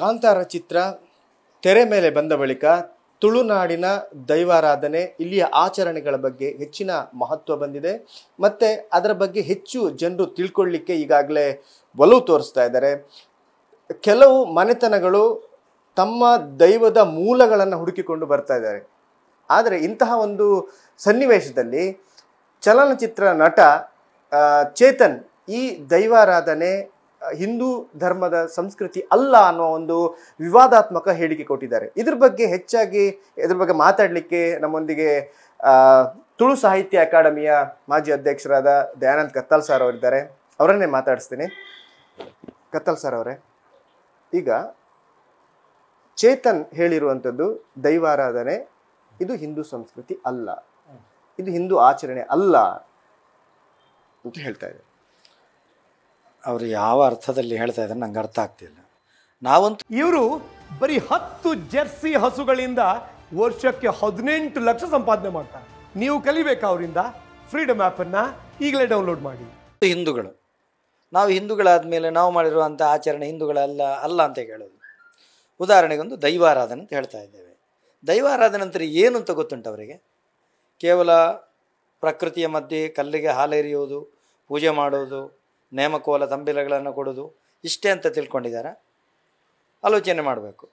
ಕಾಂತಾರ ಚಿತ್ರ ತೆರೆ ಮೇಲೆ ಬಂದ ಬಳಿಕ ತುಳುನಾಡಿನ ದೈವಾರಾಧನೆ ಇಲ್ಲಿಯ ಆಚರಣೆಗಳ ಬಗ್ಗೆ ಹೆಚ್ಚಿನ ಮಹತ್ವ ಬಂದಿದೆ ಮತ್ತು ಅದರ ಬಗ್ಗೆ ಹೆಚ್ಚು ಜನರು ತಿಳ್ಕೊಳ್ಳಿಕ್ಕೆ ಈಗಾಗಲೇ ಒಲವು ತೋರಿಸ್ತಾ ಇದ್ದಾರೆ ಕೆಲವು ಮನೆತನಗಳು ತಮ್ಮ ದೈವದ ಮೂಲಗಳನ್ನು ಹುಡುಕಿಕೊಂಡು ಬರ್ತಾ ಇದ್ದಾರೆ ಆದರೆ ಇಂತಹ ಒಂದು ಸನ್ನಿವೇಶದಲ್ಲಿ ಚಲನಚಿತ್ರ ನಟ ಚೇತನ್ ಈ ದೈವಾರಾಧನೆ ಹಿಂದೂ ಧರ್ಮದ ಸಂಸ್ಕೃತಿ ಅಲ್ಲ ಅನ್ನೋ ಒಂದು ವಿವಾದಾತ್ಮಕ ಹೇಳಿಕೆ ಕೊಟ್ಟಿದ್ದಾರೆ ಇದ್ರ ಬಗ್ಗೆ ಹೆಚ್ಚಾಗಿ ಇದ್ರ ಬಗ್ಗೆ ಮಾತಾಡಲಿಕ್ಕೆ ನಮ್ಮೊಂದಿಗೆ ತುಳು ಸಾಹಿತ್ಯ ಅಕಾಡೆಮಿಯ ಮಾಜಿ ಅಧ್ಯಕ್ಷರಾದ ದಯಾನಂದ್ ಕತ್ತಲ್ ಸರ್ ಅವರಿದ್ದಾರೆ ಅವರನ್ನೇ ಮಾತಾಡಿಸ್ತೀನಿ ಕತ್ತಲ್ ಸರ್ ಅವರೇ ಈಗ ಚೇತನ್ ಹೇಳಿರುವಂಥದ್ದು ದೈವಾರಾಧನೆ ಇದು ಹಿಂದೂ ಸಂಸ್ಕೃತಿ ಅಲ್ಲ ಇದು ಹಿಂದೂ ಆಚರಣೆ ಅಲ್ಲ ಅಂತ ಹೇಳ್ತಾ ಇದೆ ಅವರು ಯಾವ ಅರ್ಥದಲ್ಲಿ ಹೇಳ್ತಾ ಇದ್ದಾರೆ ನಂಗೆ ಅರ್ಥ ಆಗ್ತಿಲ್ಲ ನಾವಂತೂ ಇವರು ಬರೀ ಹತ್ತು ಜರ್ಸಿ ಹಸುಗಳಿಂದ ವರ್ಷಕ್ಕೆ ಹದಿನೆಂಟು ಲಕ್ಷ ಸಂಪಾದನೆ ಮಾಡ್ತಾರೆ ನೀವು ಕಲಿಬೇಕಾ ಅವರಿಂದ ಫ್ರೀಡಮ್ ಆ್ಯಪನ್ನು ಈಗಲೇ ಡೌನ್ಲೋಡ್ ಮಾಡಿ ಹಿಂದೂಗಳು ನಾವು ಹಿಂದೂಗಳಾದ ಮೇಲೆ ನಾವು ಮಾಡಿರುವಂಥ ಆಚರಣೆ ಹಿಂದೂಗಳಲ್ಲ ಅಲ್ಲ ಅಂತ ಹೇಳೋದು ಉದಾಹರಣೆಗೊಂದು ದೈವಾರಾಧನೆ ಅಂತ ಹೇಳ್ತಾ ಇದ್ದೇವೆ ದೈವಾರಾಧನೆ ನಂತರ ಏನು ಅಂತ ಗೊತ್ತುಂಟು ಅವರಿಗೆ ಕೇವಲ ಪ್ರಕೃತಿಯ ಮಧ್ಯೆ ಕಲ್ಲಿಗೆ ಹಾಲೆರಿಯೋದು ಪೂಜೆ ಮಾಡೋದು ನೇಮಕೋಲ ತಂಬಿಲಗಳನ್ನು ಕೊಡೋದು ಇಷ್ಟೇ ಅಂತ ತಿಳ್ಕೊಂಡಿದ್ದಾರೆ ಆಲೋಚನೆ ಮಾಡಬೇಕು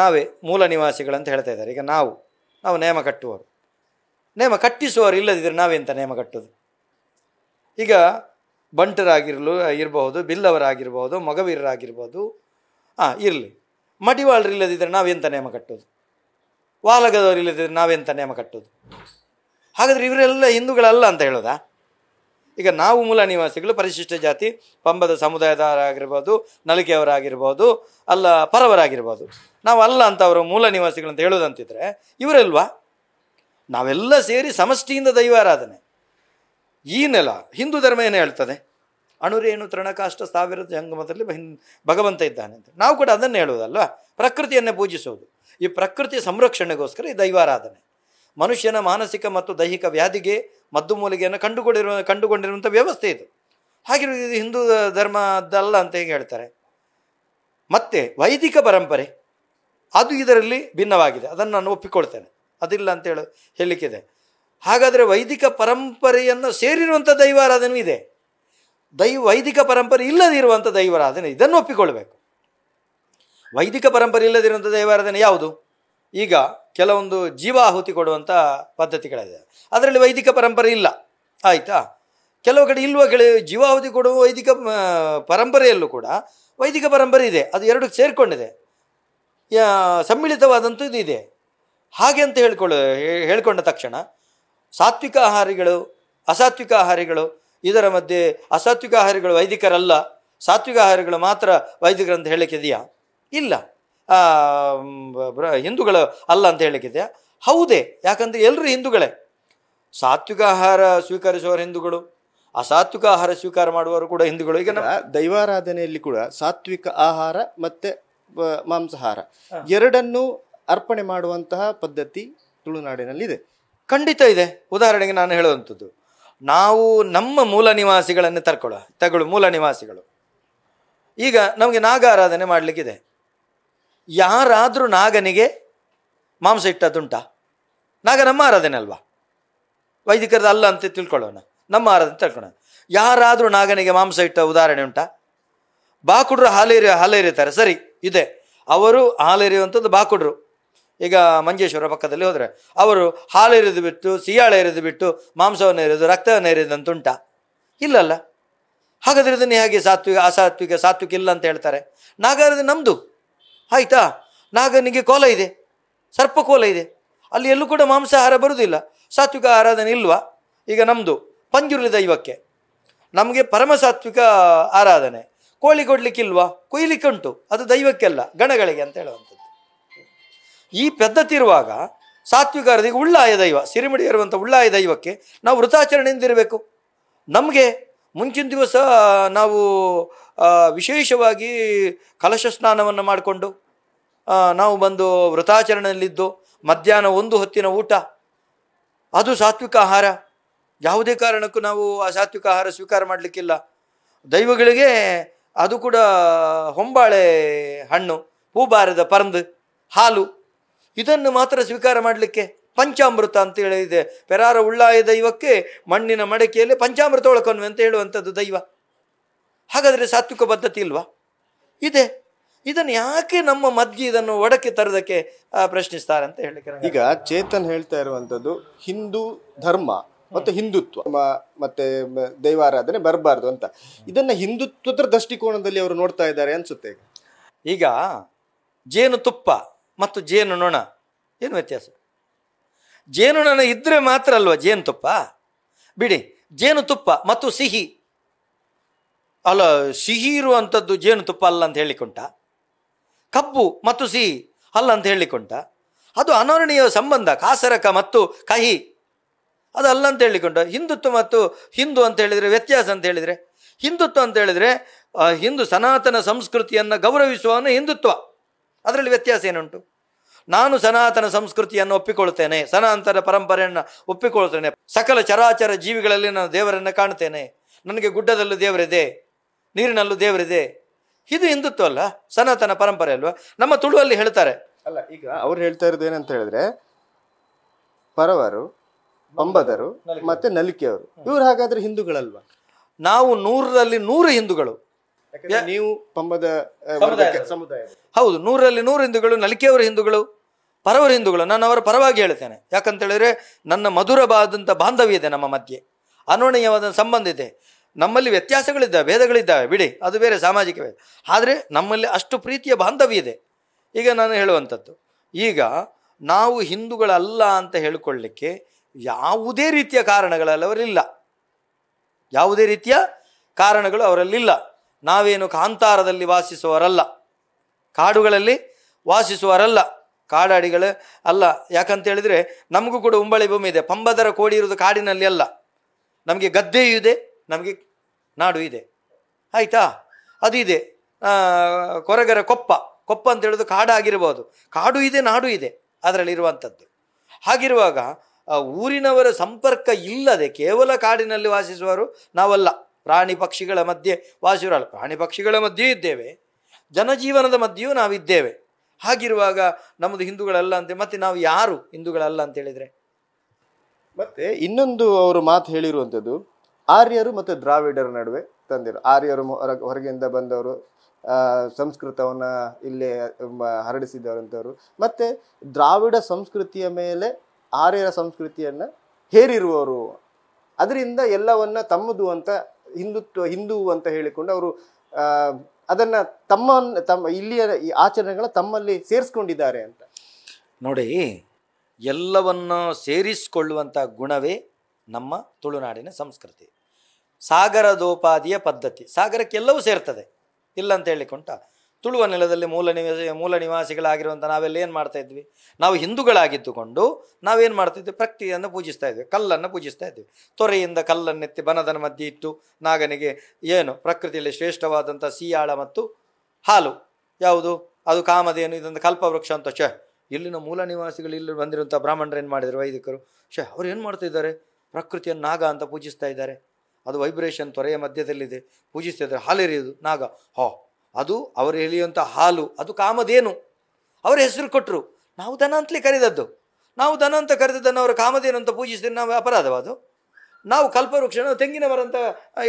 ನಾವೇ ಮೂಲ ನಿವಾಸಿಗಳಂತ ಹೇಳ್ತಾ ಇದ್ದಾರೆ ಈಗ ನಾವು ನಾವು ನೇಮ ಕಟ್ಟುವವರು ನೇಮ ಕಟ್ಟಿಸುವವರು ಇಲ್ಲದಿದ್ದರೆ ನಾವೆಂತ ನೇಮ ಕಟ್ಟೋದು ಈಗ ಬಂಟರಾಗಿರಲು ಇರಬಹುದು ಬಿಲ್ಲವರಾಗಿರ್ಬೋದು ಮೊಗವೀರರಾಗಿರ್ಬೋದು ಹಾಂ ಇರಲಿ ನಾವೇ ನಾವೆಂತ ನೇಮ ಕಟ್ಟೋದು ವಾಲಗದವರಿಲ್ಲದಿದ್ದರೆ ನಾವೆಂತ ನೇಮ ಕಟ್ಟೋದು ಹಾಗಾದರೆ ಇವರೆಲ್ಲ ಹಿಂದೂಗಳಲ್ಲ ಅಂತ ಹೇಳೋದಾ ಈಗ ನಾವು ಮೂಲ ನಿವಾಸಿಗಳು ಪರಿಶಿಷ್ಟ ಜಾತಿ ಪಂಬದ ಸಮುದಾಯದವರಾಗಿರ್ಬೋದು ನಲಿಕೆಯವರಾಗಿರ್ಬೋದು ಅಲ್ಲ ಪರವರಾಗಿರ್ಬೋದು ನಾವು ಅಲ್ಲ ಅಂತ ಅವರು ಮೂಲ ನಿವಾಸಿಗಳು ಅಂತ ಹೇಳೋದಂತಿದ್ರೆ ಇವರಲ್ವಾ ನಾವೆಲ್ಲ ಸೇರಿ ಸಮಷ್ಟಿಯಿಂದ ದೈವಾರಾಧನೆ ಈ ನೆಲ ಹಿಂದೂ ಧರ್ಮ ಏನು ಹೇಳ್ತದೆ ಅಣುರೇಣು ತೃಣಕಾಷ್ಟ ಸಾವಿರದ ಜಂಗಮದಲ್ಲಿ ಭಗವಂತ ಇದ್ದಾನೆ ಅಂತ ನಾವು ಕೂಡ ಅದನ್ನು ಹೇಳುವುದಲ್ವಾ ಪ್ರಕೃತಿಯನ್ನೇ ಪೂಜಿಸೋದು ಈ ಪ್ರಕೃತಿಯ ಸಂರಕ್ಷಣೆಗೋಸ್ಕರ ಈ ದೈವಾರಾಧನೆ ಮನುಷ್ಯನ ಮಾನಸಿಕ ಮತ್ತು ದೈಹಿಕ ವ್ಯಾಧಿಗೆ ಮದ್ದು ಮೂಲಿಗೆಯನ್ನು ಕಂಡುಕೊಂಡಿರುವ ಕಂಡುಕೊಂಡಿರುವಂಥ ವ್ಯವಸ್ಥೆ ಇದು ಹಾಗಿರೋ ಇದು ಹಿಂದೂ ಧರ್ಮದ್ದಲ್ಲ ಅಂತ ಹೇಗೆ ಹೇಳ್ತಾರೆ ಮತ್ತೆ ವೈದಿಕ ಪರಂಪರೆ ಅದು ಇದರಲ್ಲಿ ಭಿನ್ನವಾಗಿದೆ ಅದನ್ನು ನಾನು ಒಪ್ಪಿಕೊಳ್ತೇನೆ ಅದಿಲ್ಲ ಅಂತ ಹೇಳಿ ಹೇಳಲಿಕ್ಕಿದೆ ಹಾಗಾದರೆ ವೈದಿಕ ಪರಂಪರೆಯನ್ನು ಸೇರಿರುವಂಥ ದೈವಾರಾಧನೆ ಇದೆ ದೈವ ವೈದಿಕ ಪರಂಪರೆ ಇಲ್ಲದಿರುವಂಥ ದೈವಾರಾಧನೆ ಇದನ್ನು ಒಪ್ಪಿಕೊಳ್ಬೇಕು ವೈದಿಕ ಪರಂಪರೆ ಇಲ್ಲದಿರುವಂಥ ದೈವಾರಾಧನೆ ಯಾವುದು ಈಗ ಕೆಲವೊಂದು ಜೀವಾಹುತಿ ಕೊಡುವಂಥ ಪದ್ಧತಿಗಳಿದೆ ಅದರಲ್ಲಿ ವೈದಿಕ ಪರಂಪರೆ ಇಲ್ಲ ಆಯಿತಾ ಕೆಲವು ಕಡೆ ಇಲ್ವ ಕೆಳ ಜೀವಾಹುತಿ ಕೊಡುವ ವೈದಿಕ ಪರಂಪರೆಯಲ್ಲೂ ಕೂಡ ವೈದಿಕ ಪರಂಪರೆ ಇದೆ ಅದು ಎರಡು ಸೇರಿಕೊಂಡಿದೆ ಇದು ಇದೆ ಹಾಗೆ ಅಂತ ಹೇಳ್ಕೊಳ್ಳ ಹೇಳ್ಕೊಂಡ ತಕ್ಷಣ ಸಾತ್ವಿಕ ಆಹಾರಿಗಳು ಅಸಾತ್ವಿಕ ಆಹಾರಿಗಳು ಇದರ ಮಧ್ಯೆ ಅಸಾತ್ವಿಕ ಆಹಾರಿಗಳು ವೈದಿಕರಲ್ಲ ಸಾತ್ವಿಕ ಆಹಾರಿಗಳು ಮಾತ್ರ ವೈದಿಕರಂತ ಇದೆಯಾ ಇಲ್ಲ ಹಿಂದೂಗಳು ಅಲ್ಲ ಅಂತ ಹೇಳಲಿಕ್ಕಿದೆಯಾ ಹೌದೇ ಯಾಕಂದರೆ ಎಲ್ಲರೂ ಹಿಂದೂಗಳೇ ಸಾತ್ವಿಕ ಆಹಾರ ಸ್ವೀಕರಿಸುವವರು ಹಿಂದೂಗಳು ಅಸಾತ್ವಿಕ ಆಹಾರ ಸ್ವೀಕಾರ ಮಾಡುವವರು ಕೂಡ ಹಿಂದೂಗಳು ಈಗ ದೈವಾರಾಧನೆಯಲ್ಲಿ ಕೂಡ ಸಾತ್ವಿಕ ಆಹಾರ ಮತ್ತೆ ಮಾಂಸಾಹಾರ ಎರಡನ್ನೂ ಅರ್ಪಣೆ ಮಾಡುವಂತಹ ಪದ್ಧತಿ ತುಳುನಾಡಿನಲ್ಲಿ ಇದೆ ಖಂಡಿತ ಇದೆ ಉದಾಹರಣೆಗೆ ನಾನು ಹೇಳುವಂಥದ್ದು ನಾವು ನಮ್ಮ ಮೂಲ ನಿವಾಸಿಗಳನ್ನೇ ತರ್ಕೊಳ್ಳ ತಗೊಳ್ಳು ಮೂಲ ನಿವಾಸಿಗಳು ಈಗ ನಮಗೆ ನಾಗಾರಾಧನೆ ಮಾಡಲಿಕ್ಕಿದೆ ಯಾರಾದರೂ ನಾಗನಿಗೆ ಮಾಂಸ ಇಟ್ಟದ್ದುಂಟಾ ನಾಗ ನಮ್ಮ ಆರಾಧನೆ ಅಲ್ವಾ ವೈದಿಕರದ ಅಲ್ಲ ಅಂತ ತಿಳ್ಕೊಳ್ಳೋಣ ನಮ್ಮ ಆರಾಧನೆ ತಿಳ್ಕೊಳ್ಳೋಣ ಯಾರಾದರೂ ನಾಗನಿಗೆ ಮಾಂಸ ಇಟ್ಟ ಉದಾಹರಣೆ ಉಂಟಾ ಬಾಕುಡ್ರು ಹಾಲೇರಿ ಹಾಲೇರಿತಾರೆ ಸರಿ ಇದೆ ಅವರು ಹಾಲೇರಿಯುವಂಥದ್ದು ಬಾಕುಡ್ರು ಈಗ ಮಂಜೇಶ್ವರ ಪಕ್ಕದಲ್ಲಿ ಹೋದರೆ ಅವರು ಹಾಲೆರಿದು ಬಿಟ್ಟು ಸಿಯಾಳ ಬಿಟ್ಟು ಮಾಂಸವನ್ನು ಎರಿದು ರಕ್ತವನ್ನು ಉಂಟ ಇಲ್ಲಲ್ಲ ಹಾಗಾದ್ರೆ ಇದನ್ನು ಹೇಗೆ ಸಾತ್ವಿಕ ಅಸಾತ್ವಿಕ ಸಾತ್ವಿಕ ಇಲ್ಲ ಅಂತ ಹೇಳ್ತಾರೆ ನಾಗಾರದ ನಮ್ಮದು ಆಯಿತಾ ನಾಗನಿಗೆ ಕೋಲ ಇದೆ ಸರ್ಪ ಕೋಲ ಇದೆ ಅಲ್ಲಿ ಎಲ್ಲೂ ಕೂಡ ಮಾಂಸಾಹಾರ ಬರುವುದಿಲ್ಲ ಸಾತ್ವಿಕ ಆರಾಧನೆ ಇಲ್ವಾ ಈಗ ನಮ್ಮದು ಪಂಜುರ್ಲಿ ದೈವಕ್ಕೆ ನಮಗೆ ಪರಮ ಸಾತ್ವಿಕ ಆರಾಧನೆ ಕೋಳಿ ಕೊಯ್ಲಿಕ್ಕೆ ಉಂಟು ಅದು ದೈವಕ್ಕೆಲ್ಲ ಗಣಗಳಿಗೆ ಅಂತ ಹೇಳುವಂಥದ್ದು ಈ ಪದ್ಧತಿ ಇರುವಾಗ ಸಾತ್ವಿಕಾರದಿಗೆ ಉಳ್ಳಾಯ ದೈವ ಸಿರಿಮಿಡಿ ಇರುವಂಥ ಉಳ್ಳಾಯ ದೈವಕ್ಕೆ ನಾವು ವೃತಾಚರಣೆಯಿಂದ ಇರಬೇಕು ನಮಗೆ ಮುಂಚಿನ ದಿವಸ ನಾವು ವಿಶೇಷವಾಗಿ ಕಲಶ ಸ್ನಾನವನ್ನು ಮಾಡಿಕೊಂಡು ನಾವು ಬಂದು ವ್ರತಾಚರಣೆಯಲ್ಲಿದ್ದು ಮಧ್ಯಾಹ್ನ ಒಂದು ಹೊತ್ತಿನ ಊಟ ಅದು ಸಾತ್ವಿಕ ಆಹಾರ ಯಾವುದೇ ಕಾರಣಕ್ಕೂ ನಾವು ಆ ಸಾತ್ವಿಕ ಆಹಾರ ಸ್ವೀಕಾರ ಮಾಡಲಿಕ್ಕಿಲ್ಲ ದೈವಗಳಿಗೆ ಅದು ಕೂಡ ಹೊಂಬಾಳೆ ಹಣ್ಣು ಹೂಬಾರದ ಪರಂದು ಹಾಲು ಇದನ್ನು ಮಾತ್ರ ಸ್ವೀಕಾರ ಮಾಡಲಿಕ್ಕೆ ಪಂಚಾಮೃತ ಅಂತ ಹೇಳಿದೆ ಪೆರಾರ ಉಳ್ಳಾಯ ದೈವಕ್ಕೆ ಮಣ್ಣಿನ ಮಡಕೆಯಲ್ಲಿ ಪಂಚಾಮೃತ ಒಳಕೊನ್ವೆ ಅಂತ ಹೇಳುವಂಥದ್ದು ದೈವ ಹಾಗಾದರೆ ಸಾತ್ವಿಕ ಪದ್ಧತಿ ಇಲ್ವಾ ಇದೆ ಇದನ್ನು ಯಾಕೆ ನಮ್ಮ ಮಧ್ಯೆ ಇದನ್ನು ಒಡಕ್ಕೆ ತರೋದಕ್ಕೆ ಪ್ರಶ್ನಿಸ್ತಾರೆ ಅಂತ ಹೇಳಿ ಈಗ ಚೇತನ್ ಹೇಳ್ತಾ ಇರುವಂಥದ್ದು ಹಿಂದೂ ಧರ್ಮ ಮತ್ತು ಹಿಂದುತ್ವ ಮತ್ತೆ ದೈವಾರಾಧನೆ ಬರಬಾರ್ದು ಅಂತ ಇದನ್ನ ಹಿಂದುತ್ವದ ದೃಷ್ಟಿಕೋನದಲ್ಲಿ ಅವರು ನೋಡ್ತಾ ಇದ್ದಾರೆ ಅನ್ಸುತ್ತೆ ಈಗ ಜೇನು ತುಪ್ಪ ಮತ್ತು ಜೇನು ನೊಣ ಏನು ವ್ಯತ್ಯಾಸ ಜೇನು ನೊಣ ಇದ್ರೆ ಮಾತ್ರ ಅಲ್ವಾ ಜೇನು ತುಪ್ಪ ಬಿಡಿ ಜೇನು ತುಪ್ಪ ಮತ್ತು ಸಿಹಿ ಅಲ್ಲ ಸಿಹಿ ಇರುವಂಥದ್ದು ಜೇನುತುಪ್ಪ ಅಲ್ಲ ಅಂತ ಹೇಳಿಕೊಂಟ ಕಬ್ಬು ಮತ್ತು ಸಿಹಿ ಅಲ್ಲ ಅಂತ ಹೇಳಿಕೊಂಡ ಅದು ಅನರ್ಣೀಯ ಸಂಬಂಧ ಕಾಸರಕ ಮತ್ತು ಕಹಿ ಅದು ಅಲ್ಲ ಅಂತ ಹೇಳಿಕೊಂಡ ಹಿಂದುತ್ವ ಮತ್ತು ಹಿಂದೂ ಅಂತ ಹೇಳಿದರೆ ವ್ಯತ್ಯಾಸ ಅಂತ ಹೇಳಿದರೆ ಹಿಂದುತ್ವ ಅಂತ ಹೇಳಿದರೆ ಹಿಂದೂ ಸನಾತನ ಸಂಸ್ಕೃತಿಯನ್ನು ಗೌರವಿಸುವವನು ಹಿಂದುತ್ವ ಅದರಲ್ಲಿ ವ್ಯತ್ಯಾಸ ಏನುಂಟು ನಾನು ಸನಾತನ ಸಂಸ್ಕೃತಿಯನ್ನು ಒಪ್ಪಿಕೊಳ್ತೇನೆ ಸನಾತನ ಪರಂಪರೆಯನ್ನು ಒಪ್ಪಿಕೊಳ್ತೇನೆ ಸಕಲ ಚರಾಚರ ಜೀವಿಗಳಲ್ಲಿ ನಾನು ದೇವರನ್ನು ಕಾಣ್ತೇನೆ ನನಗೆ ಗುಡ್ಡದಲ್ಲೂ ದೇವರಿದೆ ನೀರಿನಲ್ಲೂ ದೇವರಿದೆ ಇದು ಹಿಂದುತ್ವ ಅಲ್ಲ ಸನಾತನ ಪರಂಪರೆ ಅಲ್ವಾ ನಮ್ಮ ತುಳುವಲ್ಲಿ ಹೇಳ್ತಾರೆ ಅಲ್ಲ ಈಗ ಅವ್ರು ಹೇಳ್ತಾ ಇರೋದು ಏನಂತ ಹೇಳಿದ್ರೆ ಪರವರು ಬಂಬದರು ಮತ್ತೆ ನಲಿಕೆಯವರು ಇವ್ರು ಹಾಗಾದ್ರೆ ಹಿಂದೂಗಳಲ್ವಾ ನಾವು ನೂರರಲ್ಲಿ ನೂರು ಹಿಂದೂಗಳು ನೀವು ಪಂಬದ ಸಮುದಾಯ ಹೌದು ನೂರರಲ್ಲಿ ನೂರು ಹಿಂದೂಗಳು ನಲಿಕೆಯವರ ಹಿಂದೂಗಳು ಪರವರ ಹಿಂದೂಗಳು ನಾನು ಅವರ ಪರವಾಗಿ ಹೇಳ್ತೇನೆ ಯಾಕಂತ ಹೇಳಿದ್ರೆ ನನ್ನ ಮಧುರವಾದಂಥ ಬಾಂಧವ್ಯ ಇದೆ ನಮ್ಮ ಮಧ್ಯೆ ಅನುರಣೀಯವಾದ ಸಂಬಂಧ ಇದೆ ನಮ್ಮಲ್ಲಿ ವ್ಯತ್ಯಾಸಗಳಿದ್ದಾವೆ ಭೇದಗಳಿದ್ದಾವೆ ಬಿಡಿ ಅದು ಬೇರೆ ಸಾಮಾಜಿಕ ಭೇದ ಆದರೆ ನಮ್ಮಲ್ಲಿ ಅಷ್ಟು ಪ್ರೀತಿಯ ಬಾಂಧವ್ಯ ಇದೆ ಈಗ ನಾನು ಹೇಳುವಂಥದ್ದು ಈಗ ನಾವು ಹಿಂದೂಗಳಲ್ಲ ಅಂತ ಹೇಳಿಕೊಳ್ಳಿಕ್ಕೆ ಯಾವುದೇ ರೀತಿಯ ಕಾರಣಗಳಲ್ಲಿ ಅವರಿಲ್ಲ ಯಾವುದೇ ರೀತಿಯ ಕಾರಣಗಳು ಅವರಲ್ಲಿಲ್ಲ ನಾವೇನು ಕಾಂತಾರದಲ್ಲಿ ವಾಸಿಸುವವರಲ್ಲ ಕಾಡುಗಳಲ್ಲಿ ವಾಸಿಸುವವರಲ್ಲ ಕಾಡಾಡಿಗಳು ಅಲ್ಲ ಯಾಕಂತ ಹೇಳಿದರೆ ನಮಗೂ ಕೂಡ ಉಂಬಳಿ ಭೂಮಿ ಇದೆ ಪಂಬದರ ಕೋಡಿ ಇರುವುದು ಕಾಡಿನಲ್ಲಿ ಅಲ್ಲ ನಮಗೆ ಗದ್ದೆಯೂ ಇದೆ ನಮಗೆ ನಾಡು ಇದೆ ಆಯಿತಾ ಅದು ಇದೆ ಕೊರಗರ ಕೊಪ್ಪ ಕೊಪ್ಪ ಅಂತ ಹೇಳೋದು ಕಾಡಾಗಿರ್ಬೋದು ಕಾಡು ಇದೆ ನಾಡು ಇದೆ ಅದರಲ್ಲಿರುವಂಥದ್ದು ಹಾಗಿರುವಾಗ ಊರಿನವರ ಸಂಪರ್ಕ ಇಲ್ಲದೆ ಕೇವಲ ಕಾಡಿನಲ್ಲಿ ವಾಸಿಸುವರು ನಾವಲ್ಲ ಪ್ರಾಣಿ ಪಕ್ಷಿಗಳ ಮಧ್ಯೆ ವಾಸಿರಲ್ಲ ಪ್ರಾಣಿ ಪಕ್ಷಿಗಳ ಮಧ್ಯೆಯೂ ಇದ್ದೇವೆ ಜನಜೀವನದ ಮಧ್ಯೆಯೂ ನಾವಿದ್ದೇವೆ ಹಾಗಿರುವಾಗ ನಮ್ಮದು ಹಿಂದೂಗಳಲ್ಲ ಅಂತ ಮತ್ತೆ ನಾವು ಯಾರು ಹಿಂದೂಗಳಲ್ಲ ಅಂತ ಹೇಳಿದರೆ ಮತ್ತೆ ಇನ್ನೊಂದು ಅವರು ಮಾತು ಹೇಳಿರುವಂಥದ್ದು ಆರ್ಯರು ಮತ್ತು ದ್ರಾವಿಡರ ನಡುವೆ ತಂದಿರು ಆರ್ಯರು ಹೊರ ಹೊರಗಿಂದ ಬಂದವರು ಸಂಸ್ಕೃತವನ್ನು ಇಲ್ಲಿ ಹರಡಿಸಿದವರಂಥವ್ರು ಮತ್ತು ದ್ರಾವಿಡ ಸಂಸ್ಕೃತಿಯ ಮೇಲೆ ಆರ್ಯರ ಸಂಸ್ಕೃತಿಯನ್ನು ಹೇರಿರುವವರು ಅದರಿಂದ ಎಲ್ಲವನ್ನ ತಮ್ಮದು ಅಂತ ಹಿಂದುತ್ವ ಹಿಂದೂ ಅಂತ ಹೇಳಿಕೊಂಡು ಅವರು ಅದನ್ನು ತಮ್ಮ ತಮ್ಮ ಇಲ್ಲಿಯ ಈ ಆಚರಣೆಗಳ ತಮ್ಮಲ್ಲಿ ಸೇರಿಸ್ಕೊಂಡಿದ್ದಾರೆ ಅಂತ ನೋಡಿ ಎಲ್ಲವನ್ನು ಸೇರಿಸಿಕೊಳ್ಳುವಂಥ ಗುಣವೇ ನಮ್ಮ ತುಳುನಾಡಿನ ಸಂಸ್ಕೃತಿ ಸಾಗರದೋಪಾದಿಯ ಪದ್ಧತಿ ಸಾಗರಕ್ಕೆಲ್ಲವೂ ಸೇರ್ತದೆ ಇಲ್ಲ ಅಂತ ಹೇಳಿಕೊಂಟ ತುಳುವ ನೆಲದಲ್ಲಿ ಮೂಲ ನಿವಾಸಿ ಮೂಲ ನಿವಾಸಿಗಳಾಗಿರುವಂಥ ನಾವೆಲ್ಲ ಏನು ಮಾಡ್ತಾ ಇದ್ವಿ ನಾವು ಹಿಂದೂಗಳಾಗಿದ್ದುಕೊಂಡು ನಾವೇನು ಮಾಡ್ತಿದ್ವಿ ಪ್ರಕ್ತಿಯನ್ನು ಪೂಜಿಸ್ತಾ ಇದ್ವಿ ಕಲ್ಲನ್ನು ಪೂಜಿಸ್ತಾ ಇದ್ವಿ ತೊರೆಯಿಂದ ಕಲ್ಲನ್ನೆತ್ತಿ ಬನದನ ಮಧ್ಯೆ ಇಟ್ಟು ನಾಗನಿಗೆ ಏನು ಪ್ರಕೃತಿಯಲ್ಲಿ ಶ್ರೇಷ್ಠವಾದಂಥ ಸೀಯಾಳ ಮತ್ತು ಹಾಲು ಯಾವುದು ಅದು ಕಾಮದೇನು ಇದೊಂದು ಕಲ್ಪವೃಕ್ಷ ಅಂತ ಶ ಇಲ್ಲಿನ ಮೂಲ ನಿವಾಸಿಗಳು ಇಲ್ಲಿ ಬಂದಿರುವಂಥ ಬ್ರಾಹ್ಮಣರು ಏನು ಮಾಡಿದರು ವೈದಿಕರು ಶ ಅವ್ರು ಏನು ಮಾಡ್ತಿದ್ದಾರೆ ಪ್ರಕೃತಿಯನ್ನು ನಾಗ ಅಂತ ಪೂಜಿಸ್ತಾ ಇದ್ದಾರೆ ಅದು ವೈಬ್ರೇಷನ್ ತೊರೆಯ ಮಧ್ಯದಲ್ಲಿದೆ ಪೂಜಿಸ್ತಿದ್ರೆ ಎರೆಯೋದು ನಾಗ ಹೋ ಅದು ಅವರು ಎಳೆಯುವಂಥ ಹಾಲು ಅದು ಕಾಮದೇನು ಅವರ ಹೆಸರು ಕೊಟ್ಟರು ನಾವು ದನ ಅಂತಲೇ ಕರೆದದ್ದು ನಾವು ದನ ಅಂತ ಕರೆದದ್ದನ್ನು ಅವರು ಕಾಮದೇನು ಅಂತ ಪೂಜಿಸಿದ್ರೆ ನಾವು ಅಪರಾಧವಾದು ನಾವು ಕಲ್ಪವೃಕ್ಷ ತೆಂಗಿನ ಮರ ಅಂತ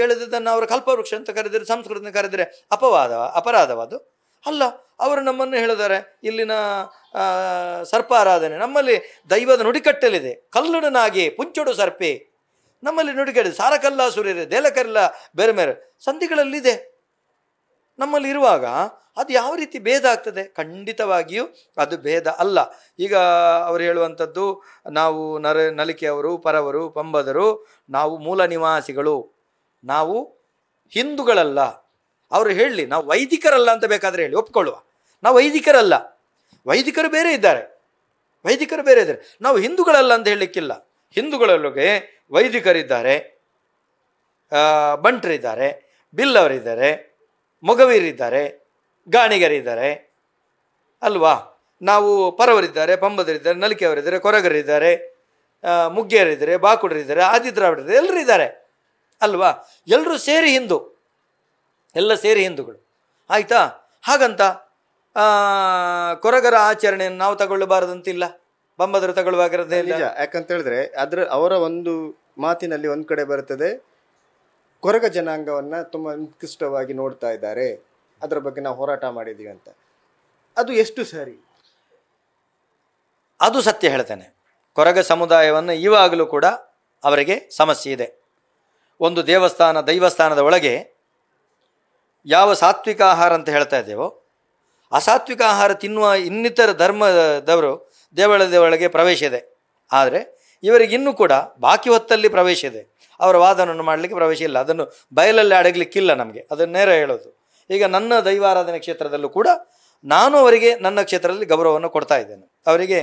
ಹೇಳಿದ್ದನ್ನು ಅವರು ಕಲ್ಪವೃಕ್ಷ ಅಂತ ಕರೆದರೆ ಸಂಸ್ಕೃತ ಕರೆದರೆ ಅಪವಾದ ಅಪರಾಧವಾದು ಅಲ್ಲ ಅವರು ನಮ್ಮನ್ನು ಹೇಳಿದ್ದಾರೆ ಇಲ್ಲಿನ ಸರ್ಪ ಆರಾಧನೆ ನಮ್ಮಲ್ಲಿ ದೈವದ ನುಡಿಕಟ್ಟಲಿದೆ ಕಲ್ಲುಡನಾಗಿ ಪುಂಚುಡು ಸರ್ಪೆ ನಮ್ಮಲ್ಲಿ ಕೇಳಿ ಸಾರಕಲ್ಲ ಸುರೇರೆ ದೇಲಕಲ್ಲ ಬೇರೆ ಬೇರೆ ಸಂಧಿಗಳಲ್ಲಿದೆ ನಮ್ಮಲ್ಲಿ ಇರುವಾಗ ಅದು ಯಾವ ರೀತಿ ಭೇದ ಆಗ್ತದೆ ಖಂಡಿತವಾಗಿಯೂ ಅದು ಭೇದ ಅಲ್ಲ ಈಗ ಅವರು ಹೇಳುವಂಥದ್ದು ನಾವು ನರ ನಲಿಕೆಯವರು ಪರವರು ಪಂಬದರು ನಾವು ಮೂಲ ನಿವಾಸಿಗಳು ನಾವು ಹಿಂದೂಗಳಲ್ಲ ಅವರು ಹೇಳಲಿ ನಾವು ವೈದಿಕರಲ್ಲ ಅಂತ ಬೇಕಾದರೆ ಹೇಳಿ ಒಪ್ಕೊಳ್ಳುವ ನಾವು ವೈದಿಕರಲ್ಲ ವೈದಿಕರು ಬೇರೆ ಇದ್ದಾರೆ ವೈದಿಕರು ಬೇರೆ ಇದ್ದಾರೆ ನಾವು ಹಿಂದೂಗಳಲ್ಲ ಅಂತ ಹೇಳಲಿಕ್ಕಿಲ್ಲ ಹಿಂದೂಗಳೊಳಗೆ ವೈದಿಕರಿದ್ದಾರೆ ಬಂಟ್ರಿದ್ದಾರೆ ಬಿಲ್ ಅವರಿದ್ದಾರೆ ಮೊಗವೀರಿದ್ದಾರೆ ಗಾಣಿಗರಿದ್ದಾರೆ ಅಲ್ವಾ ನಾವು ಪರವರಿದ್ದಾರೆ ಪಂಬದರಿದ್ದಾರೆ ನಲಿಕೆಯವರಿದ್ದಾರೆ ಕೊರಗರಿದ್ದಾರೆ ಮುಗ್ಗಿಯರಿದ್ದಾರೆ ಬಾಕುಡರಿದ್ದಾರೆ ಆದಿ ಎಲ್ಲರೂ ಇದ್ದಾರೆ ಅಲ್ವಾ ಎಲ್ಲರೂ ಸೇರಿ ಹಿಂದೂ ಎಲ್ಲ ಸೇರಿ ಹಿಂದೂಗಳು ಆಯಿತಾ ಹಾಗಂತ ಕೊರಗರ ಆಚರಣೆಯನ್ನು ನಾವು ತಗೊಳ್ಳಬಾರದಂತಿಲ್ಲ ಬಂಬದ್ರು ತಗೊಳ್ಳುವಾಗಿರೋದೇ ನಿಜ ಯಾಕಂತ ಹೇಳಿದ್ರೆ ಅದ್ರ ಅವರ ಒಂದು ಮಾತಿನಲ್ಲಿ ಒಂದು ಕಡೆ ಬರುತ್ತದೆ ಕೊರಗ ಜನಾಂಗವನ್ನ ತುಂಬಾ ಉತ್ಕೃಷ್ಟವಾಗಿ ನೋಡ್ತಾ ಇದ್ದಾರೆ ಅದರ ಬಗ್ಗೆ ನಾವು ಹೋರಾಟ ಮಾಡಿದೀವಿ ಅಂತ ಅದು ಎಷ್ಟು ಸರಿ ಅದು ಸತ್ಯ ಹೇಳ್ತೇನೆ ಕೊರಗ ಸಮುದಾಯವನ್ನು ಇವಾಗಲೂ ಕೂಡ ಅವರಿಗೆ ಸಮಸ್ಯೆ ಇದೆ ಒಂದು ದೇವಸ್ಥಾನ ದೈವಸ್ಥಾನದ ಒಳಗೆ ಯಾವ ಸಾತ್ವಿಕ ಆಹಾರ ಅಂತ ಹೇಳ್ತಾ ಇದ್ದೇವೋ ಅಸಾತ್ವಿಕ ಆಹಾರ ತಿನ್ನುವ ಇನ್ನಿತರ ಧರ್ಮದವರು ದೇವಳದ ಒಳಗೆ ಪ್ರವೇಶ ಇದೆ ಆದರೆ ಇವರಿಗಿನ್ನೂ ಕೂಡ ಬಾಕಿ ಹೊತ್ತಲ್ಲಿ ಪ್ರವೇಶ ಇದೆ ಅವರ ವಾದನವನ್ನು ಮಾಡಲಿಕ್ಕೆ ಪ್ರವೇಶ ಇಲ್ಲ ಅದನ್ನು ಬಯಲಲ್ಲಿ ಅಡಗಲಿಕ್ಕಿಲ್ಲ ನಮಗೆ ಅದನ್ನು ನೇರ ಹೇಳೋದು ಈಗ ನನ್ನ ದೈವಾರಾಧನೆ ಕ್ಷೇತ್ರದಲ್ಲೂ ಕೂಡ ನಾನು ಅವರಿಗೆ ನನ್ನ ಕ್ಷೇತ್ರದಲ್ಲಿ ಗೌರವವನ್ನು ಕೊಡ್ತಾ ಇದ್ದೇನೆ ಅವರಿಗೆ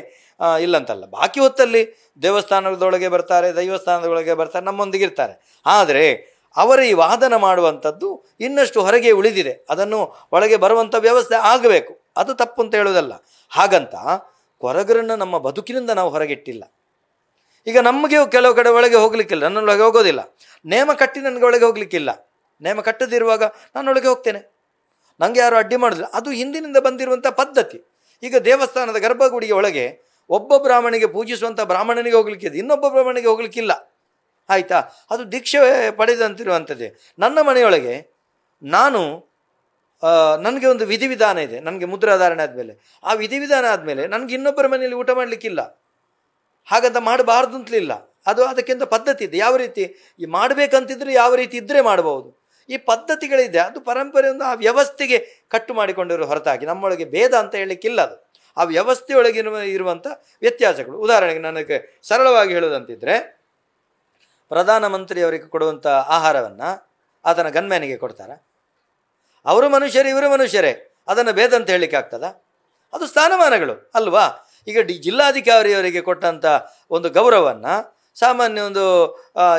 ಇಲ್ಲಂತಲ್ಲ ಬಾಕಿ ಹೊತ್ತಲ್ಲಿ ದೇವಸ್ಥಾನದೊಳಗೆ ಬರ್ತಾರೆ ದೈವಸ್ಥಾನದೊಳಗೆ ಬರ್ತಾರೆ ನಮ್ಮೊಂದಿಗೆ ಇರ್ತಾರೆ ಆದರೆ ಅವರ ಈ ವಾದನ ಮಾಡುವಂಥದ್ದು ಇನ್ನಷ್ಟು ಹೊರಗೆ ಉಳಿದಿದೆ ಅದನ್ನು ಒಳಗೆ ಬರುವಂಥ ವ್ಯವಸ್ಥೆ ಆಗಬೇಕು ಅದು ತಪ್ಪು ಅಂತ ಹೇಳೋದಲ್ಲ ಹಾಗಂತ ಕೊರಗರನ್ನು ನಮ್ಮ ಬದುಕಿನಿಂದ ನಾವು ಹೊರಗಿಟ್ಟಿಲ್ಲ ಈಗ ನಮಗೆ ಕೆಲವು ಕಡೆ ಒಳಗೆ ಹೋಗ್ಲಿಕ್ಕಿಲ್ಲ ನನ್ನೊಳಗೆ ಹೋಗೋದಿಲ್ಲ ನೇಮ ಕಟ್ಟಿ ನನಗೆ ಒಳಗೆ ಹೋಗ್ಲಿಕ್ಕಿಲ್ಲ ನೇಮ ಕಟ್ಟದಿರುವಾಗ ನಾನೊಳಗೆ ಹೋಗ್ತೇನೆ ನನಗೆ ಯಾರು ಅಡ್ಡಿ ಮಾಡೋದಿಲ್ಲ ಅದು ಹಿಂದಿನಿಂದ ಬಂದಿರುವಂಥ ಪದ್ಧತಿ ಈಗ ದೇವಸ್ಥಾನದ ಗರ್ಭಗುಡಿಗೆ ಒಳಗೆ ಒಬ್ಬ ಬ್ರಾಹ್ಮಣಿಗೆ ಪೂಜಿಸುವಂಥ ಬ್ರಾಹ್ಮಣನಿಗೆ ಹೋಗ್ಲಿಕ್ಕಿದೆ ಇನ್ನೊಬ್ಬ ಬ್ರಾಹ್ಮಣಿಗೆ ಹೋಗ್ಲಿಕ್ಕಿಲ್ಲ ಆಯಿತಾ ಅದು ದೀಕ್ಷೆ ಪಡೆದಂತಿರುವಂಥದ್ದೇ ನನ್ನ ಮನೆಯೊಳಗೆ ನಾನು ನನಗೆ ಒಂದು ವಿಧಿವಿಧಾನ ಇದೆ ನನಗೆ ಮುದ್ರಾಧಾರಣೆ ಆದಮೇಲೆ ಆ ವಿಧಿವಿಧಾನ ಆದಮೇಲೆ ನನಗೆ ಇನ್ನೊಬ್ಬರ ಮನೆಯಲ್ಲಿ ಊಟ ಮಾಡಲಿಕ್ಕಿಲ್ಲ ಹಾಗಂತ ಮಾಡಬಾರ್ದು ಅಂತಲಿಲ್ಲ ಅದು ಅದಕ್ಕಿಂತ ಪದ್ಧತಿ ಇದೆ ಯಾವ ರೀತಿ ಈ ಮಾಡಬೇಕಂತಿದ್ರೆ ಯಾವ ರೀತಿ ಇದ್ದರೆ ಮಾಡಬಹುದು ಈ ಪದ್ಧತಿಗಳಿದೆ ಅದು ಪರಂಪರೆ ಒಂದು ಆ ವ್ಯವಸ್ಥೆಗೆ ಕಟ್ಟು ಮಾಡಿಕೊಂಡಿರೋ ಹೊರತಾಗಿ ನಮ್ಮೊಳಗೆ ಭೇದ ಅಂತ ಹೇಳಲಿಕ್ಕಿಲ್ಲ ಅದು ಆ ವ್ಯವಸ್ಥೆಯೊಳಗಿನ ಇರುವಂಥ ವ್ಯತ್ಯಾಸಗಳು ಉದಾಹರಣೆಗೆ ನನಗೆ ಸರಳವಾಗಿ ಹೇಳೋದಂತಿದ್ದರೆ ಪ್ರಧಾನಮಂತ್ರಿಯವರಿಗೆ ಕೊಡುವಂಥ ಆಹಾರವನ್ನು ಆತನ ಗನ್ಮ್ಯಾನಿಗೆ ಕೊಡ್ತಾರೆ ಅವರು ಮನುಷ್ಯರೇ ಇವರು ಮನುಷ್ಯರೇ ಅದನ್ನು ಭೇದ ಅಂತ ಹೇಳಲಿಕ್ಕೆ ಆಗ್ತದ ಅದು ಸ್ಥಾನಮಾನಗಳು ಅಲ್ವಾ ಈಗ ಡಿ ಜಿಲ್ಲಾಧಿಕಾರಿಯವರಿಗೆ ಕೊಟ್ಟಂಥ ಒಂದು ಗೌರವವನ್ನು ಸಾಮಾನ್ಯ ಒಂದು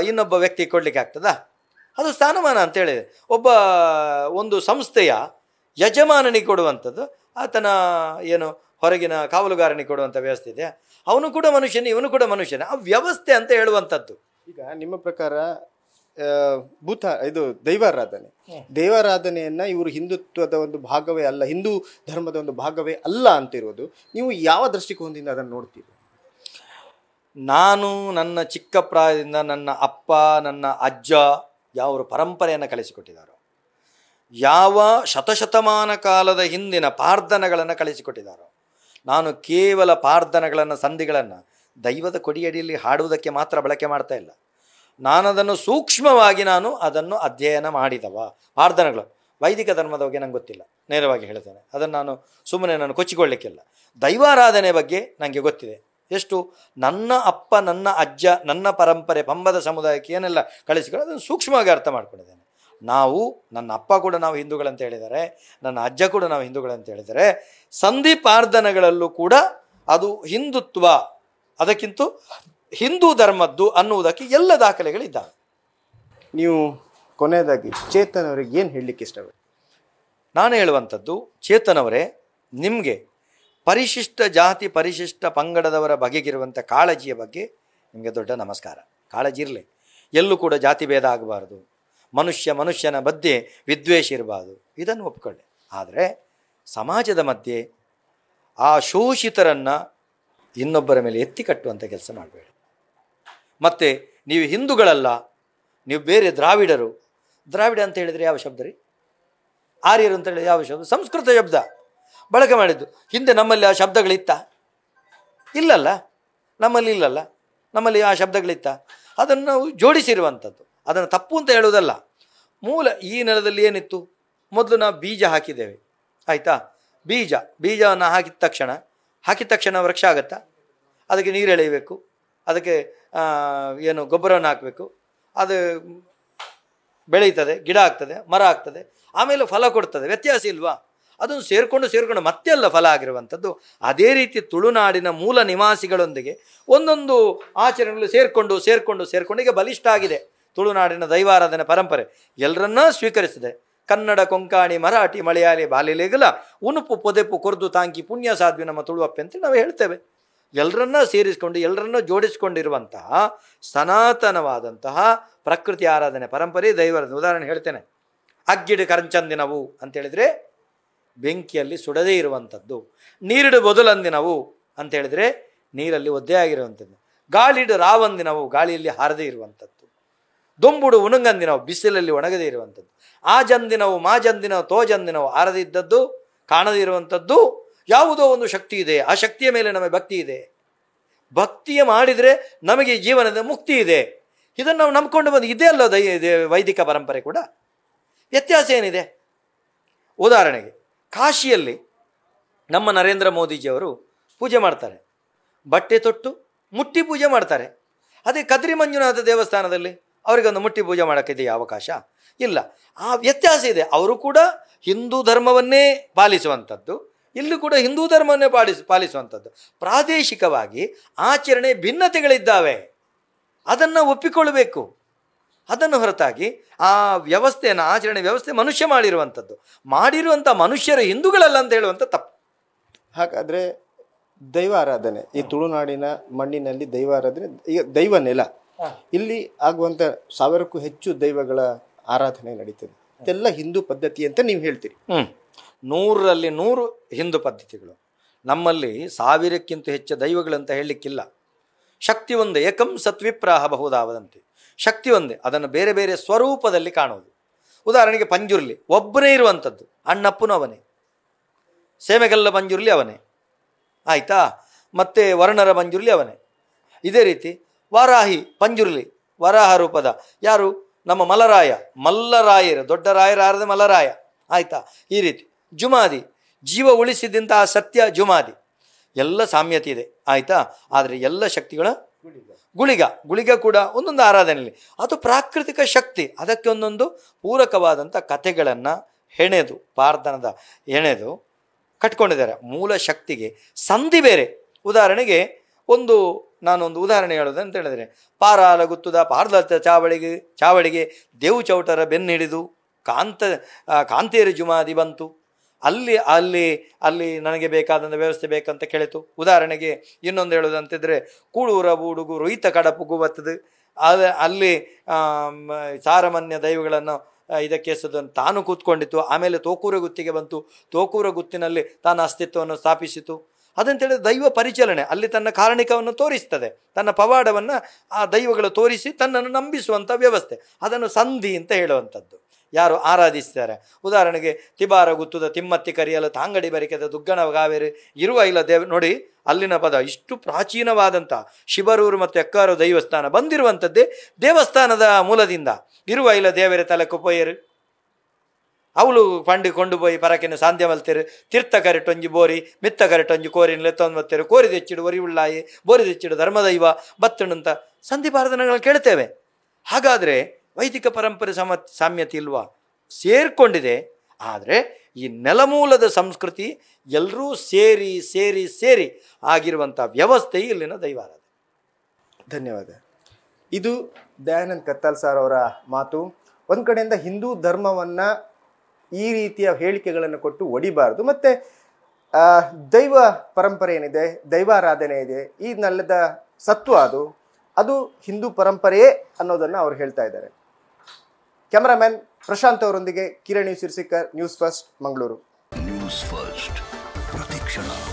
ಇನ್ನೊಬ್ಬ ವ್ಯಕ್ತಿ ಕೊಡಲಿಕ್ಕೆ ಆಗ್ತದಾ ಅದು ಸ್ಥಾನಮಾನ ಅಂತೇಳಿದೆ ಒಬ್ಬ ಒಂದು ಸಂಸ್ಥೆಯ ಯಜಮಾನನಿಗೆ ಕೊಡುವಂಥದ್ದು ಆತನ ಏನು ಹೊರಗಿನ ಕಾವಲುಗಾರನಿಗೆ ಕೊಡುವಂಥ ವ್ಯವಸ್ಥೆ ಇದೆ ಅವನು ಕೂಡ ಮನುಷ್ಯನೇ ಇವನು ಕೂಡ ಮನುಷ್ಯನೇ ಆ ವ್ಯವಸ್ಥೆ ಅಂತ ಹೇಳುವಂಥದ್ದು ಈಗ ನಿಮ್ಮ ಪ್ರಕಾರ ಭೂತ ಇದು ದೈವಾರಾಧನೆ ದೈವಾರಾಧನೆಯನ್ನ ಇವರು ಹಿಂದುತ್ವದ ಒಂದು ಭಾಗವೇ ಅಲ್ಲ ಹಿಂದೂ ಧರ್ಮದ ಒಂದು ಭಾಗವೇ ಅಲ್ಲ ಅಂತಿರೋದು ನೀವು ಯಾವ ದೃಷ್ಟಿಕೋನದಿಂದ ಅದನ್ನು ನೋಡ್ತೀರಿ ನಾನು ನನ್ನ ಚಿಕ್ಕ ಪ್ರಾಯದಿಂದ ನನ್ನ ಅಪ್ಪ ನನ್ನ ಅಜ್ಜ ಯಾವ ಪರಂಪರೆಯನ್ನು ಕಳಿಸಿಕೊಟ್ಟಿದ್ದಾರೋ ಯಾವ ಶತಶತಮಾನ ಕಾಲದ ಹಿಂದಿನ ಪಾರ್ಧನಗಳನ್ನು ಕಳಿಸಿಕೊಟ್ಟಿದ್ದಾರೋ ನಾನು ಕೇವಲ ಪಾರ್ಧನಗಳನ್ನು ಸಂಧಿಗಳನ್ನು ದೈವದ ಕೊಡಿಯಡಿಯಲ್ಲಿ ಹಾಡುವುದಕ್ಕೆ ಮಾತ್ರ ಬಳಕೆ ಮಾಡ್ತಾ ಇಲ್ಲ ನಾನದನ್ನು ಸೂಕ್ಷ್ಮವಾಗಿ ನಾನು ಅದನ್ನು ಅಧ್ಯಯನ ಮಾಡಿದವ ಆರ್ಧನಗಳು ವೈದಿಕ ಧರ್ಮದ ಬಗ್ಗೆ ನಂಗೆ ಗೊತ್ತಿಲ್ಲ ನೇರವಾಗಿ ಹೇಳ್ತೇನೆ ಅದನ್ನು ನಾನು ಸುಮ್ಮನೆ ನಾನು ಕೊಚ್ಚಿಕೊಳ್ಳಿಕ್ಕಿಲ್ಲ ದೈವಾರಾಧನೆ ಬಗ್ಗೆ ನನಗೆ ಗೊತ್ತಿದೆ ಎಷ್ಟು ನನ್ನ ಅಪ್ಪ ನನ್ನ ಅಜ್ಜ ನನ್ನ ಪರಂಪರೆ ಪಂಬದ ಸಮುದಾಯಕ್ಕೆ ಏನೆಲ್ಲ ಕಳಿಸಿಕೊಳ್ಳೋ ಅದನ್ನು ಸೂಕ್ಷ್ಮವಾಗಿ ಅರ್ಥ ಮಾಡ್ಕೊಂಡಿದ್ದೇನೆ ನಾವು ನನ್ನ ಅಪ್ಪ ಕೂಡ ನಾವು ಹಿಂದೂಗಳಂತ ಹೇಳಿದರೆ ನನ್ನ ಅಜ್ಜ ಕೂಡ ನಾವು ಹಿಂದೂಗಳಂತ ಹೇಳಿದರೆ ಸಂಧಿಪಾರ್ಧನಗಳಲ್ಲೂ ಕೂಡ ಅದು ಹಿಂದುತ್ವ ಅದಕ್ಕಿಂತ ಹಿಂದೂ ಧರ್ಮದ್ದು ಅನ್ನುವುದಕ್ಕೆ ಎಲ್ಲ ದಾಖಲೆಗಳಿದ್ದಾವೆ ನೀವು ಕೊನೆಯದಾಗಿ ಚೇತನ್ ಅವರಿಗೆ ಏನು ಹೇಳಲಿಕ್ಕೆ ಇಷ್ಟ ನಾನು ಹೇಳುವಂಥದ್ದು ಚೇತನವರೇ ನಿಮಗೆ ಪರಿಶಿಷ್ಟ ಜಾತಿ ಪರಿಶಿಷ್ಟ ಪಂಗಡದವರ ಬಗೆಗಿರುವಂಥ ಕಾಳಜಿಯ ಬಗ್ಗೆ ನಿಮಗೆ ದೊಡ್ಡ ನಮಸ್ಕಾರ ಕಾಳಜಿ ಇರಲಿ ಎಲ್ಲೂ ಕೂಡ ಜಾತಿ ಭೇದ ಆಗಬಾರ್ದು ಮನುಷ್ಯ ಮನುಷ್ಯನ ಮಧ್ಯೆ ವಿದ್ವೇಷ ಇರಬಾರ್ದು ಇದನ್ನು ಒಪ್ಕೊಳ್ಳಿ ಆದರೆ ಸಮಾಜದ ಮಧ್ಯೆ ಆ ಶೋಷಿತರನ್ನು ಇನ್ನೊಬ್ಬರ ಮೇಲೆ ಎತ್ತಿ ಕಟ್ಟುವಂಥ ಕೆಲಸ ಮಾಡಬೇಡಿ ಮತ್ತು ನೀವು ಹಿಂದೂಗಳಲ್ಲ ನೀವು ಬೇರೆ ದ್ರಾವಿಡರು ದ್ರಾವಿಡ ಅಂತ ಹೇಳಿದರೆ ಯಾವ ಶಬ್ದ ರೀ ಆರ್ಯರು ಅಂತ ಹೇಳಿದ್ರೆ ಯಾವ ಶಬ್ದ ಸಂಸ್ಕೃತ ಶಬ್ದ ಬಳಕೆ ಮಾಡಿದ್ದು ಹಿಂದೆ ನಮ್ಮಲ್ಲಿ ಆ ಶಬ್ದಗಳಿತ್ತ ಇಲ್ಲಲ್ಲ ನಮ್ಮಲ್ಲಿ ಇಲ್ಲಲ್ಲ ನಮ್ಮಲ್ಲಿ ಆ ಶಬ್ದಗಳಿತ್ತ ಅದನ್ನು ನಾವು ಜೋಡಿಸಿರುವಂಥದ್ದು ಅದನ್ನು ತಪ್ಪು ಅಂತ ಹೇಳುವುದಲ್ಲ ಮೂಲ ಈ ನೆಲದಲ್ಲಿ ಏನಿತ್ತು ಮೊದಲು ನಾವು ಬೀಜ ಹಾಕಿದ್ದೇವೆ ಆಯಿತಾ ಬೀಜ ಬೀಜವನ್ನು ಹಾಕಿದ ತಕ್ಷಣ ಹಾಕಿದ ತಕ್ಷಣ ವೃಕ್ಷ ಆಗತ್ತಾ ಅದಕ್ಕೆ ನೀರು ಎಳೆಯಬೇಕು ಅದಕ್ಕೆ ಏನು ಗೊಬ್ಬರವನ್ನು ಹಾಕಬೇಕು ಅದು ಬೆಳೀತದೆ ಗಿಡ ಆಗ್ತದೆ ಮರ ಆಗ್ತದೆ ಆಮೇಲೆ ಫಲ ಕೊಡ್ತದೆ ವ್ಯತ್ಯಾಸ ಇಲ್ವಾ ಅದನ್ನು ಸೇರಿಕೊಂಡು ಸೇರಿಕೊಂಡು ಮತ್ತೆ ಅಲ್ಲ ಫಲ ಆಗಿರುವಂಥದ್ದು ಅದೇ ರೀತಿ ತುಳುನಾಡಿನ ಮೂಲ ನಿವಾಸಿಗಳೊಂದಿಗೆ ಒಂದೊಂದು ಆಚರಣೆಗಳು ಸೇರಿಕೊಂಡು ಸೇರಿಕೊಂಡು ಸೇರಿಕೊಂಡು ಈಗ ಬಲಿಷ್ಠ ಆಗಿದೆ ತುಳುನಾಡಿನ ದೈವಾರಾಧನೆ ಪರಂಪರೆ ಎಲ್ಲರನ್ನ ಸ್ವೀಕರಿಸಿದೆ ಕನ್ನಡ ಕೊಂಕಾಣಿ ಮರಾಠಿ ಮಲಯಾಳಿ ಬಾಲಿಲೇಗಲ ಉಣುಪು ಪೊದೆಪು ಕೊರ್ದು ತಾಂಕಿ ಪುಣ್ಯ ಸಾಧ್ವಿ ನಮ್ಮ ತುಳುವಪ್ಪೆ ಅಂತ ನಾವು ಹೇಳ್ತೇವೆ ಎಲ್ಲರನ್ನ ಸೇರಿಸಿಕೊಂಡು ಎಲ್ಲರನ್ನ ಜೋಡಿಸಿಕೊಂಡಿರುವಂತಹ ಸನಾತನವಾದಂತಹ ಪ್ರಕೃತಿ ಆರಾಧನೆ ಪರಂಪರೆ ದೈವರ ಉದಾಹರಣೆ ಹೇಳ್ತೇನೆ ಅಗ್ಗಿಡು ಕರಂಚಂದಿನವು ಅಂತೇಳಿದರೆ ಬೆಂಕಿಯಲ್ಲಿ ಸುಡದೇ ಇರುವಂಥದ್ದು ನೀರಿಡು ಬದುಲಂದಿನವು ಅಂತೇಳಿದರೆ ನೀರಲ್ಲಿ ಒದ್ದೆ ಆಗಿರುವಂಥದ್ದು ಗಾಳಿಡು ರಾವಂದಿನವು ಗಾಳಿಯಲ್ಲಿ ಹಾರದೇ ಇರುವಂಥದ್ದು ದೊಂಬುಡು ಉಣುಂಗಂದಿನವು ಬಿಸಿಲಲ್ಲಿ ಒಣಗದೇ ಇರುವಂಥದ್ದು ಆ ಜಂದಿನವು ಮಾಜಂದಿನವು ತೋಜಂದಿನವು ಇದ್ದದ್ದು ಕಾಣದೇ ಇರುವಂಥದ್ದು ಯಾವುದೋ ಒಂದು ಶಕ್ತಿ ಇದೆ ಆ ಶಕ್ತಿಯ ಮೇಲೆ ನಮಗೆ ಭಕ್ತಿ ಇದೆ ಭಕ್ತಿಯ ಮಾಡಿದರೆ ನಮಗೆ ಜೀವನದ ಮುಕ್ತಿ ಇದೆ ಇದನ್ನು ನಾವು ನಂಬ್ಕೊಂಡು ಬಂದು ಇದೇ ಅಲ್ಲ ವೈದಿಕ ಪರಂಪರೆ ಕೂಡ ವ್ಯತ್ಯಾಸ ಏನಿದೆ ಉದಾಹರಣೆಗೆ ಕಾಶಿಯಲ್ಲಿ ನಮ್ಮ ನರೇಂದ್ರ ಮೋದಿಜಿಯವರು ಪೂಜೆ ಮಾಡ್ತಾರೆ ಬಟ್ಟೆ ತೊಟ್ಟು ಮುಟ್ಟಿ ಪೂಜೆ ಮಾಡ್ತಾರೆ ಅದೇ ಕದ್ರಿ ಮಂಜುನಾಥ ದೇವಸ್ಥಾನದಲ್ಲಿ ಅವರಿಗೊಂದು ಮುಟ್ಟಿ ಪೂಜೆ ಮಾಡೋಕ್ಕಿದೆಯಾ ಅವಕಾಶ ಇಲ್ಲ ಆ ವ್ಯತ್ಯಾಸ ಇದೆ ಅವರು ಕೂಡ ಹಿಂದೂ ಧರ್ಮವನ್ನೇ ಪಾಲಿಸುವಂಥದ್ದು ಇಲ್ಲೂ ಕೂಡ ಹಿಂದೂ ಧರ್ಮವನ್ನೇ ಪಾಲಿಸ್ ಪಾಲಿಸುವಂಥದ್ದು ಪ್ರಾದೇಶಿಕವಾಗಿ ಆಚರಣೆ ಭಿನ್ನತೆಗಳಿದ್ದಾವೆ ಅದನ್ನು ಒಪ್ಪಿಕೊಳ್ಳಬೇಕು ಅದನ್ನು ಹೊರತಾಗಿ ಆ ವ್ಯವಸ್ಥೆಯನ್ನು ಆಚರಣೆ ವ್ಯವಸ್ಥೆ ಮನುಷ್ಯ ಮಾಡಿರುವಂಥದ್ದು ಮಾಡಿರುವಂಥ ಮನುಷ್ಯರು ಹಿಂದೂಗಳಲ್ಲ ಅಂತ ಹೇಳುವಂಥ ತಪ್ಪು ಹಾಗಾದರೆ ದೈವ ಆರಾಧನೆ ಈ ತುಳುನಾಡಿನ ಮಣ್ಣಿನಲ್ಲಿ ದೈವ ಆರಾಧನೆ ಈಗ ದೈವ ನೆಲ ಇಲ್ಲಿ ಆಗುವಂಥ ಸಾವಿರಕ್ಕೂ ಹೆಚ್ಚು ದೈವಗಳ ಆರಾಧನೆ ನಡೀತದೆ ಇದೆಲ್ಲ ಹಿಂದೂ ಪದ್ಧತಿ ಅಂತ ನೀವು ಹೇಳ್ತೀರಿ ನೂರರಲ್ಲಿ ನೂರು ಹಿಂದೂ ಪದ್ಧತಿಗಳು ನಮ್ಮಲ್ಲಿ ಸಾವಿರಕ್ಕಿಂತ ಹೆಚ್ಚು ದೈವಗಳಂತ ಹೇಳಲಿಕ್ಕಿಲ್ಲ ಶಕ್ತಿ ಒಂದೇ ಏಕಂ ಸತ್ವಿಪ್ರಾಹ ಬಹುದಾವದಂತೆ ಶಕ್ತಿ ಒಂದೇ ಅದನ್ನು ಬೇರೆ ಬೇರೆ ಸ್ವರೂಪದಲ್ಲಿ ಕಾಣುವುದು ಉದಾಹರಣೆಗೆ ಪಂಜುರ್ಲಿ ಒಬ್ಬನೇ ಇರುವಂಥದ್ದು ಅಣ್ಣಪ್ಪನೂ ಅವನೇ ಸೇಮೆಗಲ್ಲ ಮಂಜುರ್ಲಿ ಅವನೇ ಆಯಿತಾ ಮತ್ತು ವರ್ಣರ ಮಂಜುರ್ಲಿ ಅವನೇ ಇದೇ ರೀತಿ ವಾರಾಹಿ ಪಂಜುರ್ಲಿ ವರಾಹ ರೂಪದ ಯಾರು ನಮ್ಮ ಮಲರಾಯ ಮಲ್ಲರಾಯರು ದೊಡ್ಡ ಆರದೆ ಮಲರಾಯ ಆಯಿತಾ ಈ ರೀತಿ ಜುಮಾದಿ ಜೀವ ಉಳಿಸಿದಂತಹ ಸತ್ಯ ಜುಮಾದಿ ಎಲ್ಲ ಸಾಮ್ಯತೆ ಇದೆ ಆಯಿತಾ ಆದರೆ ಎಲ್ಲ ಶಕ್ತಿಗಳ ಗುಳಿಗ ಗುಳಿಗ ಕೂಡ ಒಂದೊಂದು ಆರಾಧನೆಯಲ್ಲಿ ಅದು ಪ್ರಾಕೃತಿಕ ಶಕ್ತಿ ಅದಕ್ಕೆ ಒಂದೊಂದು ಪೂರಕವಾದಂಥ ಕಥೆಗಳನ್ನು ಹೆಣೆದು ಪಾರ್ಧನದ ಹೆಣೆದು ಕಟ್ಕೊಂಡಿದ್ದಾರೆ ಮೂಲ ಶಕ್ತಿಗೆ ಸಂಧಿ ಬೇರೆ ಉದಾಹರಣೆಗೆ ಒಂದು ನಾನೊಂದು ಉದಾಹರಣೆ ಹೇಳೋದು ಅಂತ ಹೇಳಿದರೆ ಪಾರಾಲಗುತ್ತದ ಪಾರ್ದ ಚಾವಳಿಗೆ ಚಾವಳಿಗೆ ದೇವು ಚೌಟರ ಬೆನ್ನಿಡಿದು ಕಾಂತ ಕಾಂತೇರಿ ಜುಮಾದಿ ಬಂತು ಅಲ್ಲಿ ಅಲ್ಲಿ ಅಲ್ಲಿ ನನಗೆ ಬೇಕಾದಂಥ ವ್ಯವಸ್ಥೆ ಬೇಕಂತ ಕೇಳಿತು ಉದಾಹರಣೆಗೆ ಇನ್ನೊಂದು ಹೇಳೋದಂತಿದ್ರೆ ಕೂಳೂರ ಬೂಡುಗು ರೋಹಿತ ಕಡಪುಗು ಬರ್ತದೆ ಅದು ಅಲ್ಲಿ ಸಾರಮನ್ಯ ದೈವಗಳನ್ನು ಇದಕ್ಕೆ ಸದನ್ನು ತಾನು ಕೂತ್ಕೊಂಡಿತ್ತು ಆಮೇಲೆ ತೋಕೂರ ಗುತ್ತಿಗೆ ಬಂತು ತೋಕೂರ ಗುತ್ತಿನಲ್ಲಿ ತನ್ನ ಅಸ್ತಿತ್ವವನ್ನು ಸ್ಥಾಪಿಸಿತು ಅದಂತೇಳಿ ದೈವ ಪರಿಚಲನೆ ಅಲ್ಲಿ ತನ್ನ ಕಾರಣಿಕವನ್ನು ತೋರಿಸ್ತದೆ ತನ್ನ ಪವಾಡವನ್ನು ಆ ದೈವಗಳು ತೋರಿಸಿ ತನ್ನನ್ನು ನಂಬಿಸುವಂಥ ವ್ಯವಸ್ಥೆ ಅದನ್ನು ಸಂಧಿ ಅಂತ ಹೇಳುವಂಥದ್ದು ಯಾರು ಆರಾಧಿಸ್ತಾರೆ ಉದಾಹರಣೆಗೆ ತಿಬಾರ ಗುತ್ತುದ ತಿಮ್ಮತ್ತಿ ಕರಿಯಲು ತಾಂಗಡಿ ಬರಿಕೆದ ದುಗ್ಗಣ ಗಾವೇರಿ ಇರುವ ಇಲ್ಲ ದೇವ್ ನೋಡಿ ಅಲ್ಲಿನ ಪದ ಇಷ್ಟು ಪ್ರಾಚೀನವಾದಂಥ ಶಿಬರೂರು ಮತ್ತು ಎಕ್ಕಾರು ದೈವಸ್ಥಾನ ಬಂದಿರುವಂಥದ್ದೇ ದೇವಸ್ಥಾನದ ಮೂಲದಿಂದ ಇರುವ ಇಲ್ಲ ದೇವರ ತಲೆ ಕುಪಯ್ಯರು ಅವಳು ಪಂಡಿ ಕೊಂಡು ಪೋಯಿ ಪರಕಿನ ಸಾಂಧ್ಯ ಮಲ್ತೇರು ತೀರ್ಥ ಕರೆಟೊಂಜಿ ಬೋರಿ ಮಿತ್ತ ಕರೆಟೊಂಜಿ ಕೋರಿನ ಲೆತ್ತೊಂದು ಬತ್ತೇರು ಕೋರಿ ತೆಚ್ಚಿಡು ಒರಿವುಳ್ಳಾಯಿ ಬೋರಿ ತೆಚ್ಚಿಡು ಧರ್ಮದೈವ ಬತ್ತಣಂತ ಸಂಧಿ ಭಾರತನಗಳು ಕೇಳ್ತೇವೆ ಹಾಗಾದರೆ ವೈದಿಕ ಪರಂಪರೆ ಸಮ ಸಾಮ್ಯತೆ ಇಲ್ವಾ ಸೇರಿಕೊಂಡಿದೆ ಆದರೆ ಈ ನೆಲಮೂಲದ ಸಂಸ್ಕೃತಿ ಎಲ್ಲರೂ ಸೇರಿ ಸೇರಿ ಸೇರಿ ಆಗಿರುವಂಥ ವ್ಯವಸ್ಥೆ ಇಲ್ಲಿನ ದೈವಾರಾಧನೆ ಧನ್ಯವಾದ ಇದು ದಯಾನಂದ್ ಕತ್ತಲ್ ಸಾರ್ ಅವರ ಮಾತು ಒಂದು ಕಡೆಯಿಂದ ಹಿಂದೂ ಧರ್ಮವನ್ನು ಈ ರೀತಿಯ ಹೇಳಿಕೆಗಳನ್ನು ಕೊಟ್ಟು ಒಡಿಬಾರದು ಮತ್ತು ದೈವ ಪರಂಪರೆ ಏನಿದೆ ದೈವಾರಾಧನೆ ಇದೆ ಈ ನೆಲದ ಸತ್ವ ಅದು ಅದು ಹಿಂದೂ ಪರಂಪರೆಯೇ ಅನ್ನೋದನ್ನು ಅವ್ರು ಹೇಳ್ತಾ ಇದ್ದಾರೆ ಕ್ಯಾಮರಾಮ್ಯಾನ್ ಪ್ರಶಾಂತ್ ಅವರೊಂದಿಗೆ ಕಿರಣಿ Sirsikar news first Mangaluru news first ಪ್ರತಿಕ್ಷಣ